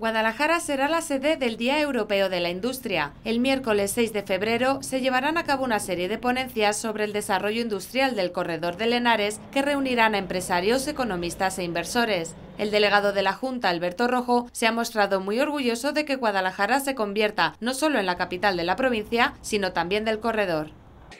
Guadalajara será la sede del Día Europeo de la Industria. El miércoles 6 de febrero se llevarán a cabo una serie de ponencias sobre el desarrollo industrial del corredor de Lenares que reunirán a empresarios, economistas e inversores. El delegado de la Junta, Alberto Rojo, se ha mostrado muy orgulloso de que Guadalajara se convierta no solo en la capital de la provincia, sino también del corredor.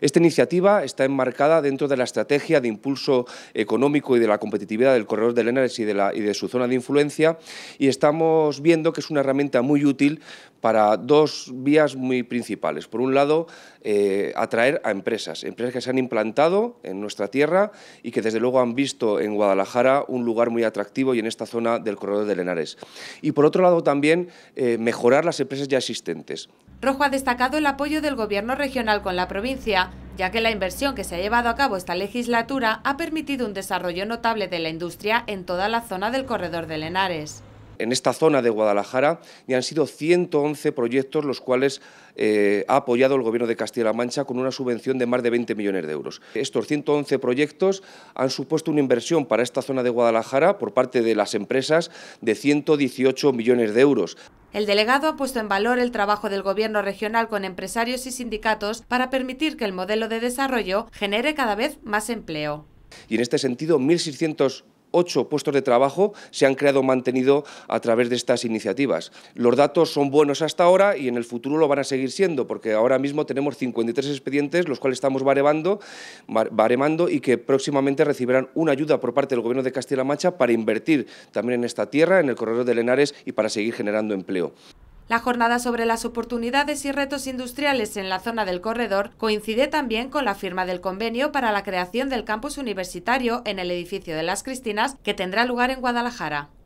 Esta iniciativa está enmarcada dentro de la estrategia de impulso económico y de la competitividad del corredor del Henares y de, y de su zona de influencia y estamos viendo que es una herramienta muy útil para dos vías muy principales. Por un lado, eh, atraer a empresas, empresas que se han implantado en nuestra tierra y que desde luego han visto en Guadalajara un lugar muy atractivo y en esta zona del corredor del Henares. Y por otro lado también eh, mejorar las empresas ya existentes. Rojo ha destacado el apoyo del Gobierno regional con la provincia, ya que la inversión que se ha llevado a cabo esta legislatura ha permitido un desarrollo notable de la industria en toda la zona del corredor de Lenares en esta zona de Guadalajara han sido 111 proyectos los cuales eh, ha apoyado el Gobierno de Castilla-La Mancha con una subvención de más de 20 millones de euros. Estos 111 proyectos han supuesto una inversión para esta zona de Guadalajara por parte de las empresas de 118 millones de euros. El delegado ha puesto en valor el trabajo del gobierno regional con empresarios y sindicatos para permitir que el modelo de desarrollo genere cada vez más empleo. Y en este sentido, 1.600 ocho puestos de trabajo se han creado o mantenido a través de estas iniciativas. Los datos son buenos hasta ahora y en el futuro lo van a seguir siendo, porque ahora mismo tenemos 53 expedientes, los cuales estamos baremando, baremando y que próximamente recibirán una ayuda por parte del Gobierno de Castilla-La Mancha para invertir también en esta tierra, en el corredor de Lenares y para seguir generando empleo. La jornada sobre las oportunidades y retos industriales en la zona del corredor coincide también con la firma del convenio para la creación del campus universitario en el edificio de las Cristinas que tendrá lugar en Guadalajara.